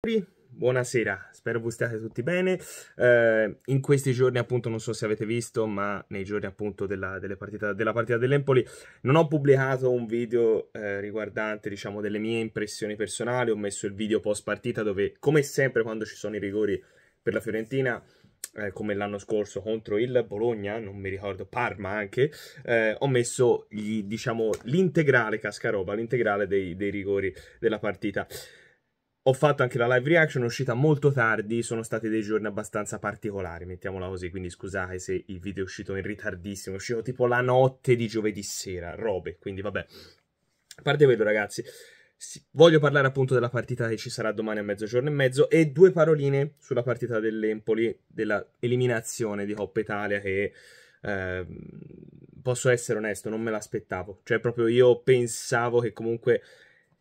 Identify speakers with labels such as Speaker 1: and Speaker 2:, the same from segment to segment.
Speaker 1: Buonasera, spero voi stiate tutti bene. Eh, in questi giorni, appunto, non so se avete visto, ma nei giorni appunto della, partita, della partita dell'Empoli non ho pubblicato un video eh, riguardante, diciamo, delle mie impressioni personali. Ho messo il video post partita dove, come sempre, quando ci sono i rigori per la Fiorentina, eh, come l'anno scorso contro il Bologna, non mi ricordo, Parma anche, eh, ho messo gli, diciamo, l'integrale cascaroba, l'integrale dei, dei rigori della partita. Ho fatto anche la live reaction, è uscita molto tardi, sono stati dei giorni abbastanza particolari, mettiamola così, quindi scusate se il video è uscito in ritardissimo, è uscito tipo la notte di giovedì sera, robe, quindi vabbè. A parte quello ragazzi, voglio parlare appunto della partita che ci sarà domani a mezzogiorno e mezzo e due paroline sulla partita dell'Empoli, della eliminazione di Coppa Italia che eh, posso essere onesto, non me l'aspettavo. Cioè proprio io pensavo che comunque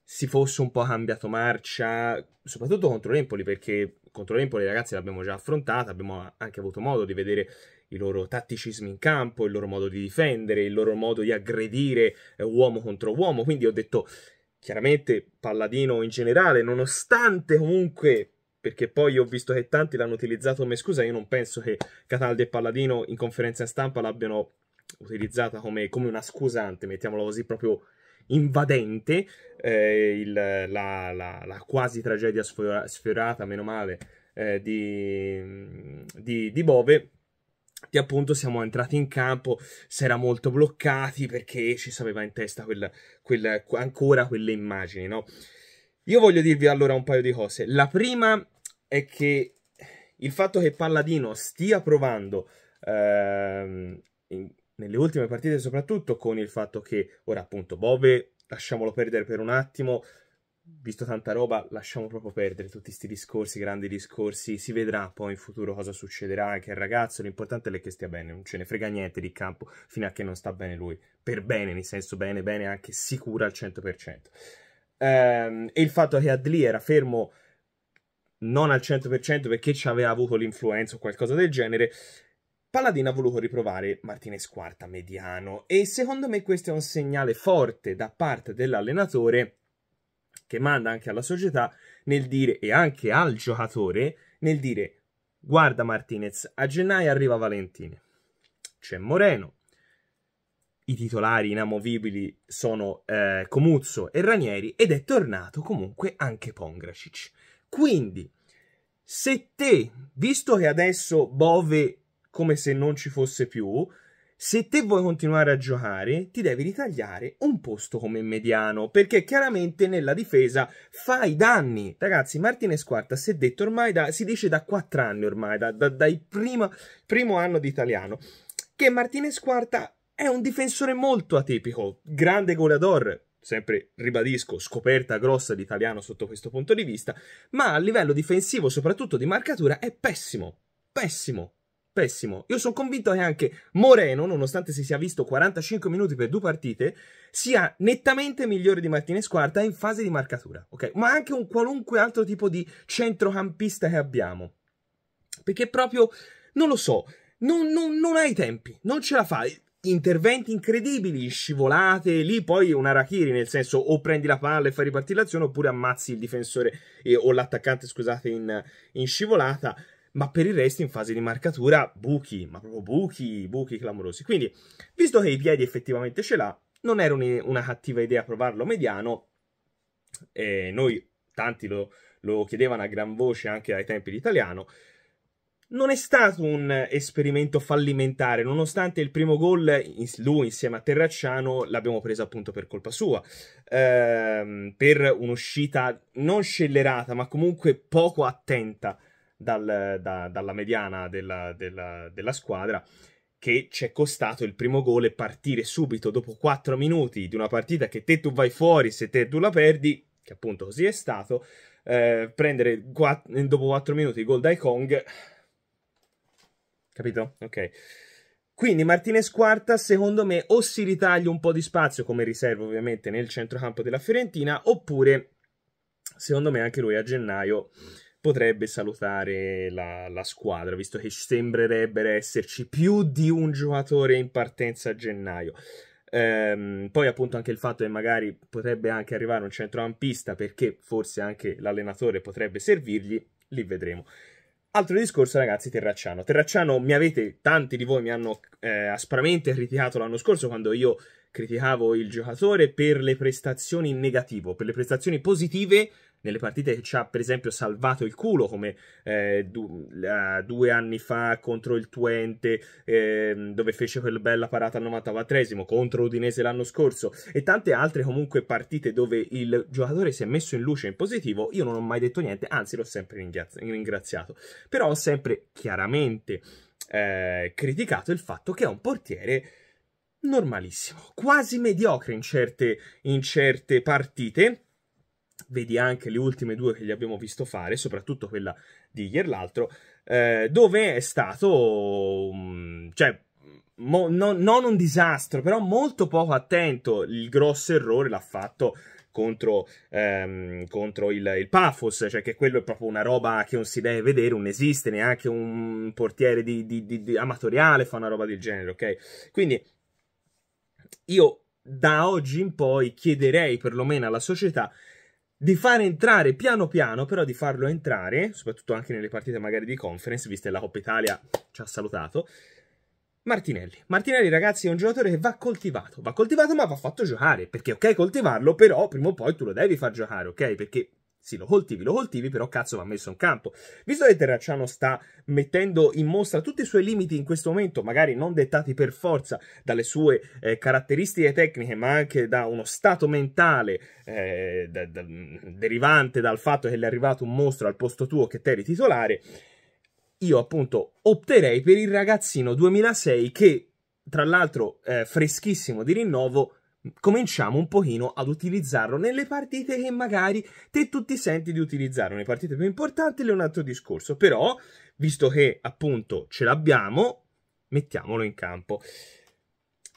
Speaker 1: si fosse un po' cambiato marcia, soprattutto contro l'Empoli, perché contro l'Empoli ragazzi l'abbiamo già affrontata, abbiamo anche avuto modo di vedere i loro tatticismi in campo, il loro modo di difendere, il loro modo di aggredire eh, uomo contro uomo, quindi ho detto chiaramente Palladino in generale, nonostante comunque perché poi ho visto che tanti l'hanno utilizzato come scusa, io non penso che Cataldi e Palladino in conferenza stampa l'abbiano utilizzata come, come una scusante, mettiamola così proprio invadente, eh, il, la, la, la, quasi tragedia sfiora, sfiorata, meno male, eh, di, di, di Bove che appunto siamo entrati in campo, si era molto bloccati perché ci aveva in testa quel, quel, ancora quelle immagini, no? Io voglio dirvi allora un paio di cose. La prima è che il fatto che Palladino stia provando ehm, nelle ultime partite soprattutto con il fatto che ora appunto Bove lasciamolo perdere per un attimo visto tanta roba lasciamo proprio perdere tutti questi discorsi, grandi discorsi si vedrà poi in futuro cosa succederà anche al ragazzo, l'importante è che stia bene non ce ne frega niente di campo fino a che non sta bene lui, per bene, nel senso bene bene anche sicura al 100% ehm, e il fatto che Adli era fermo non al 100% perché ci aveva avuto l'influenza o qualcosa del genere Paladin ha voluto riprovare Martinez quarta mediano e secondo me questo è un segnale forte da parte dell'allenatore che manda anche alla società nel dire e anche al giocatore nel dire guarda Martinez a gennaio arriva Valentini c'è Moreno i titolari inamovibili sono eh, Comuzzo e Ranieri ed è tornato comunque anche Pongracic quindi se te visto che adesso Bove come se non ci fosse più, se te vuoi continuare a giocare, ti devi ritagliare un posto come mediano, perché chiaramente nella difesa fai danni. Ragazzi, Martinez Quarta si è detto ormai da, si dice da quattro anni ormai, da, da, dai prima, primo anno di italiano, che Martinez Quarta è un difensore molto atipico, grande goleador, sempre ribadisco, scoperta grossa di italiano sotto questo punto di vista, ma a livello difensivo, soprattutto di marcatura, è pessimo, pessimo, pessimo. Io sono convinto che anche Moreno, nonostante si sia visto 45 minuti per due partite, sia nettamente migliore di Martinez Quarta in fase di marcatura, ok? Ma anche un qualunque altro tipo di centrocampista che abbiamo. Perché proprio, non lo so, non, non, non hai tempi, non ce la fai interventi incredibili, scivolate, lì poi un arachiri, nel senso o prendi la palla e fai ripartire l'azione oppure ammazzi il difensore eh, o l'attaccante, scusate, in, in scivolata ma per il resto in fase di marcatura buchi, ma proprio buchi, buchi clamorosi. Quindi, visto che i piedi effettivamente ce l'ha, non era una cattiva idea provarlo mediano, e noi tanti lo, lo chiedevano a gran voce anche ai tempi di italiano, non è stato un esperimento fallimentare, nonostante il primo gol lui insieme a Terracciano l'abbiamo preso appunto per colpa sua, ehm, per un'uscita non scellerata ma comunque poco attenta dal, da, dalla mediana della, della, della squadra che ci è costato il primo gol e partire subito dopo 4 minuti di una partita che te tu vai fuori se te tu la perdi, che appunto così è stato, eh, prendere quatt- dopo 4 minuti il gol dai Kong. Capito? Ok. Quindi Martinez quarta, secondo me, o si ritaglia un po' di spazio come riserva ovviamente nel centrocampo della Fiorentina, oppure, secondo me, anche lui a gennaio potrebbe salutare la, la squadra, visto che sembrerebbe esserci più di un giocatore in partenza a gennaio. Ehm, poi appunto anche il fatto che magari potrebbe anche arrivare un centrocampista perché forse anche l'allenatore potrebbe servirgli, li vedremo. Altro discorso, ragazzi, Terracciano. Terracciano, mi avete, tanti di voi mi hanno eh, aspramente criticato l'anno scorso quando io criticavo il giocatore per le prestazioni in negativo, per le prestazioni positive nelle partite che ci ha per esempio salvato il culo come eh, du- la, due anni fa contro il Twente eh, dove fece quella bella parata al 94 contro Udinese l'anno scorso e tante altre comunque partite dove il giocatore si è messo in luce in positivo io non ho mai detto niente anzi l'ho sempre ringrazi- ringraziato però ho sempre chiaramente eh, criticato il fatto che è un portiere normalissimo, quasi mediocre in certe, in certe partite, vedi anche le ultime due che gli abbiamo visto fare, soprattutto quella di ieri l'altro, eh, dove è stato, mm, cioè, mo, no, non un disastro, però molto poco attento, il grosso errore l'ha fatto contro, ehm, contro il, il Pafos, cioè che quello è proprio una roba che non si deve vedere, non esiste, neanche un portiere di, di, di, di amatoriale fa una roba del genere, ok? Quindi io da oggi in poi chiederei perlomeno alla società di far entrare piano piano, però di farlo entrare, soprattutto anche nelle partite magari di conference, viste la Coppa Italia ci ha salutato. Martinelli. Martinelli, ragazzi, è un giocatore che va coltivato. Va coltivato, ma va fatto giocare. Perché, ok, coltivarlo, però prima o poi tu lo devi far giocare, ok? Perché sì, lo coltivi, lo coltivi, però cazzo va messo in campo. Visto che Terracciano sta mettendo in mostra tutti i suoi limiti in questo momento, magari non dettati per forza dalle sue eh, caratteristiche tecniche, ma anche da uno stato mentale eh, da, da, derivante dal fatto che le è arrivato un mostro al posto tuo che te eri titolare, io appunto opterei per il ragazzino 2006 che, tra l'altro, eh, freschissimo di rinnovo, cominciamo un pochino ad utilizzarlo nelle partite che magari te tu ti senti di utilizzarlo, nelle partite più importanti è un altro discorso, però visto che appunto ce l'abbiamo, mettiamolo in campo.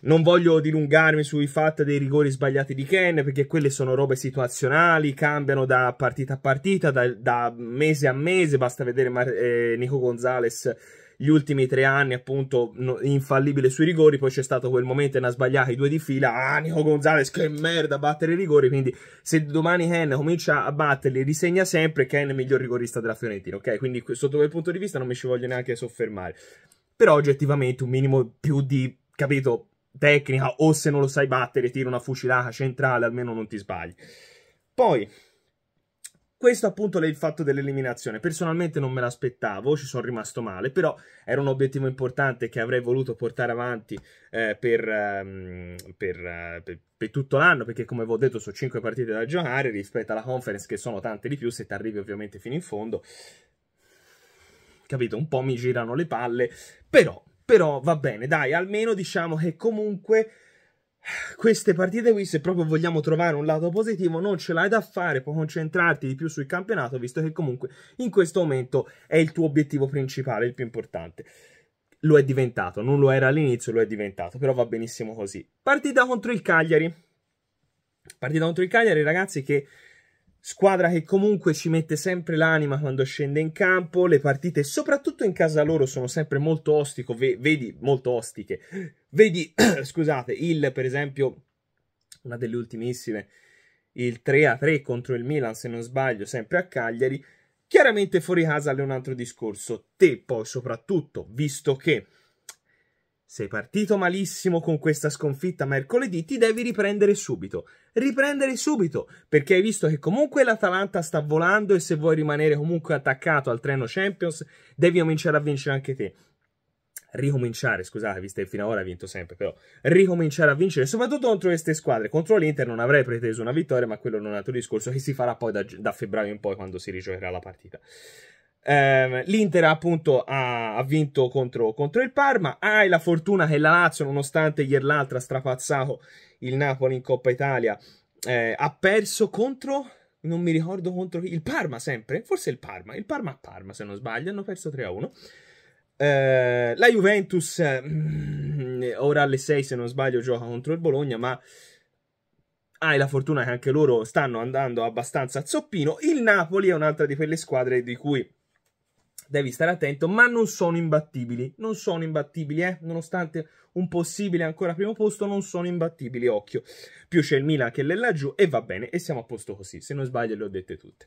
Speaker 1: Non voglio dilungarmi sui fatti dei rigori sbagliati di Ken, perché quelle sono robe situazionali, cambiano da partita a partita, da, da mese a mese, basta vedere Mar- eh, Nico Gonzalez gli ultimi tre anni, appunto, no, infallibile sui rigori. Poi c'è stato quel momento in ha sbagliato i due di fila. Ah, Nico Gonzalez, che merda, battere i rigori. Quindi, se domani Ken comincia a batterli, risegna sempre. Ken è il miglior rigorista della Fiorentina, ok? Quindi, sotto quel punto di vista, non mi ci voglio neanche soffermare. Però, oggettivamente, un minimo più di, capito, tecnica. O se non lo sai battere, tira una fucilata centrale, almeno non ti sbagli. Poi, questo appunto è il fatto dell'eliminazione. Personalmente non me l'aspettavo, ci sono rimasto male, però era un obiettivo importante che avrei voluto portare avanti eh, per, um, per, uh, per, per, tutto l'anno, perché come vi ho detto sono 5 partite da giocare rispetto alla conference che sono tante di più se ti arrivi ovviamente fino in fondo. Capito? Un po' mi girano le palle, però, però va bene, dai, almeno diciamo che comunque queste partite qui, se proprio vogliamo trovare un lato positivo, non ce l'hai da fare, puoi concentrarti di più sul campionato, visto che comunque in questo momento è il tuo obiettivo principale, il più importante. Lo è diventato, non lo era all'inizio, lo è diventato, però va benissimo così. Partita contro il Cagliari. Partita contro il Cagliari, ragazzi, che Squadra che comunque ci mette sempre l'anima quando scende in campo, le partite soprattutto in casa loro sono sempre molto ostico, vedi, molto ostiche. Vedi, scusate, il per esempio, una delle ultimissime, il 3-3 contro il Milan, se non sbaglio, sempre a Cagliari. Chiaramente fuori casa è un altro discorso. Te poi soprattutto, visto che sei partito malissimo con questa sconfitta mercoledì, ti devi riprendere subito. Riprendere subito, perché hai visto che comunque l'Atalanta sta volando e se vuoi rimanere comunque attaccato al treno Champions, devi cominciare a vincere anche te. Ricominciare, scusate, visto che fino ad ora hai vinto sempre, però ricominciare a vincere, soprattutto contro queste squadre. Contro l'Inter non avrei preteso una vittoria, ma quello non è un altro discorso che si farà poi da, da febbraio in poi quando si rigiocherà la partita. Ehm, L'Inter appunto ha, ha vinto contro, contro, il Parma. Hai la fortuna che la Lazio, nonostante ieri l'altra ha strapazzato il Napoli in Coppa Italia, eh, ha perso contro non mi ricordo contro il Parma sempre, forse il Parma, il Parma a Parma se non sbaglio, hanno perso 3-1. Eh, la Juventus eh, ora alle 6 se non sbaglio gioca contro il Bologna, ma hai ah, la fortuna che anche loro stanno andando abbastanza a zoppino. Il Napoli è un'altra di quelle squadre di cui devi stare attento, ma non sono imbattibili, non sono imbattibili, eh? nonostante un possibile ancora primo posto, non sono imbattibili, occhio. Più c'è il Milan che è laggiù e va bene, e siamo a posto così, se non sbaglio le ho dette tutte.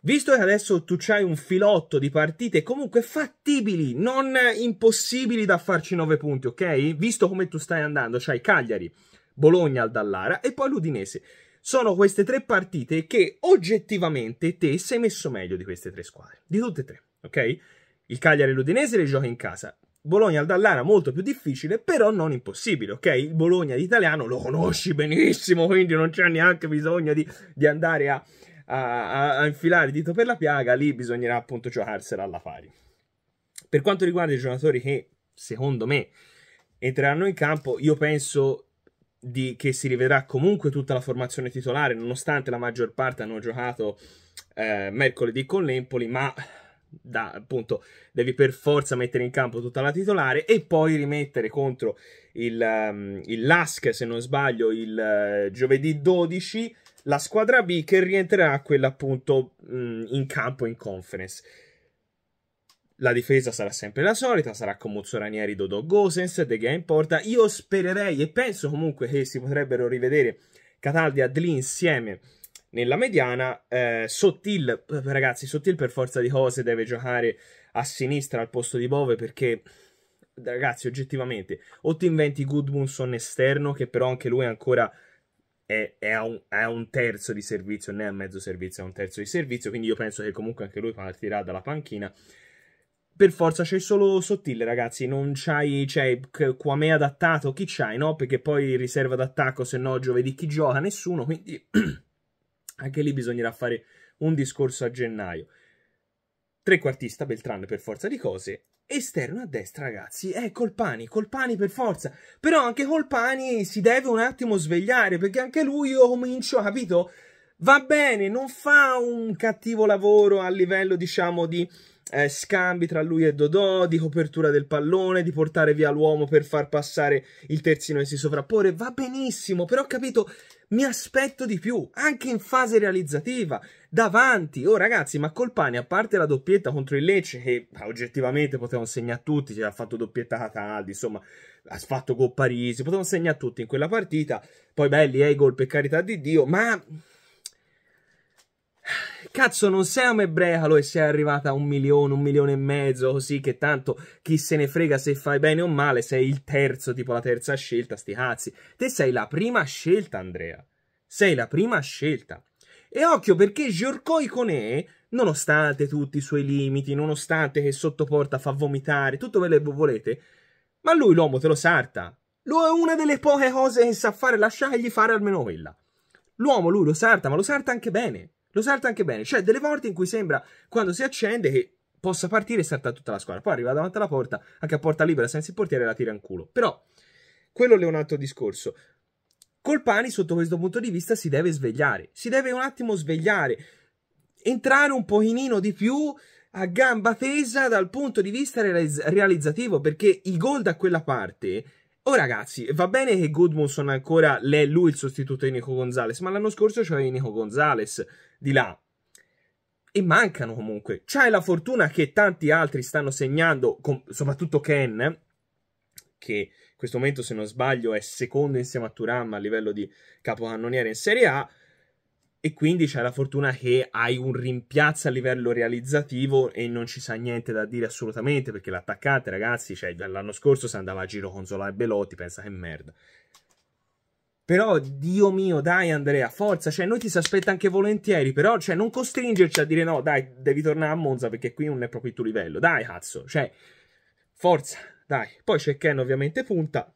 Speaker 1: Visto che adesso tu hai un filotto di partite comunque fattibili, non impossibili da farci 9 punti, ok? Visto come tu stai andando, c'hai Cagliari, Bologna al Dallara e poi l'Udinese. Sono queste tre partite che oggettivamente te sei messo meglio di queste tre squadre, di tutte e tre ok? Il Cagliari l'Udinese le gioca in casa. Bologna al Dallara molto più difficile, però non impossibile, ok? Il Bologna l'italiano lo conosci benissimo, quindi non c'è neanche bisogno di, di andare a, a, a, infilare il dito per la piaga, lì bisognerà appunto giocarsela alla pari. Per quanto riguarda i giocatori che, secondo me, entreranno in campo, io penso di, che si rivedrà comunque tutta la formazione titolare, nonostante la maggior parte hanno giocato eh, mercoledì con l'Empoli, ma da, appunto devi per forza mettere in campo tutta la titolare e poi rimettere contro il, um, il Lask, se non sbaglio, il uh, giovedì 12 la squadra B che rientrerà a quella appunto mh, mm, in campo in conference. La difesa sarà sempre la solita, sarà con Muzzoranieri, Dodo Gosens, De Gea in porta. Io spererei e penso comunque che si potrebbero rivedere Cataldi e Adli insieme nella mediana. Eh, Sottil, ragazzi, Sottil per forza di cose deve giocare a sinistra al posto di Bove perché, ragazzi, oggettivamente, o ti inventi Goodmunson esterno, che però anche lui ancora è, è, a un, è, un, terzo di servizio, non è a mezzo servizio, è a un terzo di servizio, quindi io penso che comunque anche lui partirà dalla panchina. Per forza c'è solo Sottile, ragazzi, non c'hai, c'è cioè, Quame adattato, chi c'hai, no? Perché poi riserva d'attacco, se no giovedì chi gioca, nessuno, quindi... Anche lì bisognerà fare un discorso a gennaio. Trequartista Beltran per forza di cose. Esterno a destra, ragazzi, è eh, Colpani, Colpani per forza. Però anche Colpani si deve un attimo svegliare, perché anche lui io comincio, capito? Va bene, non fa un cattivo lavoro a livello, diciamo, di eh, scambi tra lui e Dodò, di copertura del pallone, di portare via l'uomo per far passare il terzino e si sovrappone. Va benissimo, però ho capito, mi aspetto di più, anche in fase realizzativa, davanti. Oh ragazzi, ma Colpani, a parte la doppietta contro il Lecce, che oggettivamente potevano segnare tutti, cioè, ha fatto doppietta Cataldi, insomma, ha fatto Copparisi, potevano segnare tutti in quella partita. Poi belli, eh, i gol per carità di Dio, ma Cazzo, non sei un Mebrecalo e sei arrivata a un milione, un milione e mezzo, così che tanto chi se ne frega se fai bene o male, sei il terzo, tipo la terza scelta, sti cazzi. Te sei la prima scelta, Andrea. Sei la prima scelta. E occhio perché Giorcoi con E, nonostante tutti i suoi limiti, nonostante che sottoporta fa vomitare, tutto quello che volete, ma lui l'uomo te lo sarta. Lui è una delle poche cose che sa fare, lasciategli fare almeno quella. L'uomo lui lo sarta, ma lo sarta anche bene lo salta anche bene. Cioè, delle volte in cui sembra, quando si accende, che possa partire e salta tutta la squadra. Poi arriva davanti alla porta, anche a porta libera, senza il portiere, la tira in culo. Però, quello è un altro discorso. Colpani, sotto questo punto di vista, si deve svegliare. Si deve un attimo svegliare. Entrare un pochino di più a gamba tesa dal punto di vista realizzativo, perché i gol da quella parte Oh ragazzi, va bene che Goodmanson ancora è lui il sostituto di Nico Gonzalez, ma l'anno scorso c'avevi Nico Gonzalez di là. E mancano comunque. C'hai la fortuna che tanti altri stanno segnando, soprattutto Ken, che in questo momento, se non sbaglio, è secondo insieme a Turam a livello di capocannoniere in Serie A e quindi c'è la fortuna che hai un rimpiazzo a livello realizzativo e non ci sa niente da dire assolutamente perché l'attaccante ragazzi cioè, l'anno scorso se andava a giro con Zola e Belotti pensa che merda però, Dio mio, dai Andrea, forza, cioè noi ti si aspetta anche volentieri, però cioè, non costringerci a dire no, dai, devi tornare a Monza perché qui non è proprio il tuo livello, dai cazzo, cioè, forza, dai. Poi c'è Ken ovviamente punta,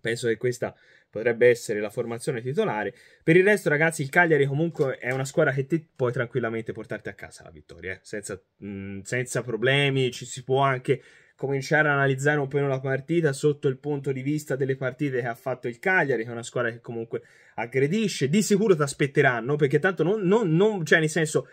Speaker 1: penso che questa potrebbe essere la formazione titolare. Per il resto, ragazzi, il Cagliari comunque è una squadra che ti puoi tranquillamente portarti a casa la vittoria, eh? senza, mh, mm, senza problemi, ci si può anche cominciare a analizzare un po' la partita sotto il punto di vista delle partite che ha fatto il Cagliari, che è una squadra che comunque aggredisce, di sicuro ti aspetteranno, perché tanto non, non, non, cioè nel senso,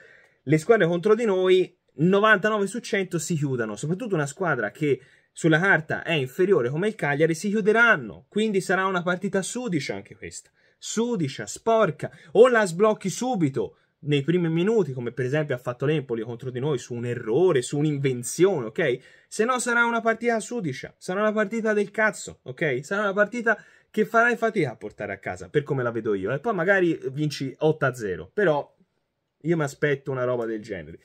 Speaker 1: le squadre contro di noi 99 su 100 si chiudono, soprattutto una squadra che sulla carta è inferiore come il Cagliari, si chiuderanno. Quindi sarà una partita sudicia anche questa. Sudicia, sporca. O la sblocchi subito nei primi minuti, come per esempio ha fatto l'Empoli contro di noi, su un errore, su un'invenzione, ok? Se no sarà una partita sudicia, sarà una partita del cazzo, ok? Sarà una partita che farai fatica a portare a casa, per come la vedo io. E poi magari vinci 8-0, però io mi aspetto una roba del genere.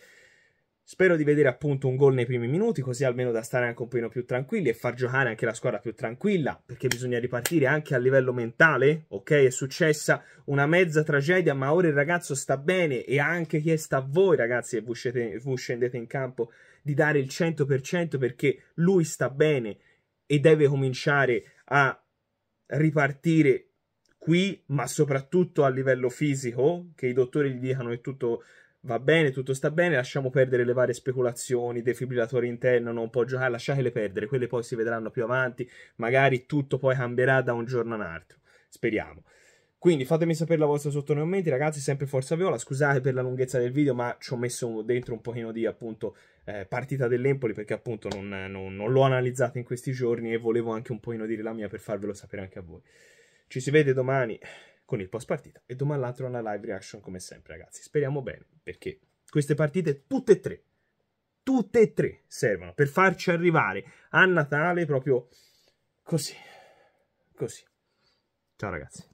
Speaker 1: Spero di vedere appunto un gol nei primi minuti, così almeno da stare anche un po' più tranquilli e far giocare anche la squadra più tranquilla, perché bisogna ripartire anche a livello mentale, ok? È successa una mezza tragedia, ma ora il ragazzo sta bene e ha anche chiesto a voi ragazzi che voi scendete in campo di dare il 100% perché lui sta bene e deve cominciare a ripartire qui, ma soprattutto a livello fisico, che i dottori gli dicano che tutto va bene, tutto sta bene, lasciamo perdere le varie speculazioni, defibrillatore interno non può giocare, lasciatele perdere, quelle poi si vedranno più avanti, magari tutto poi cambierà da un giorno all'altro, speriamo. Quindi fatemi sapere la vostra sotto nei commenti, ragazzi, sempre Forza Viola, scusate per la lunghezza del video, ma ci ho messo dentro un pochino di appunto eh, partita dell'Empoli perché appunto non, non, non l'ho analizzata in questi giorni e volevo anche un pochino dire la mia per farvelo sapere anche a voi. Ci si vede domani con il post partita e domani l'altro una live reaction come sempre ragazzi. Speriamo bene perché queste partite tutte e tre, tutte e tre servono per farci arrivare a Natale proprio così, così. Ciao ragazzi.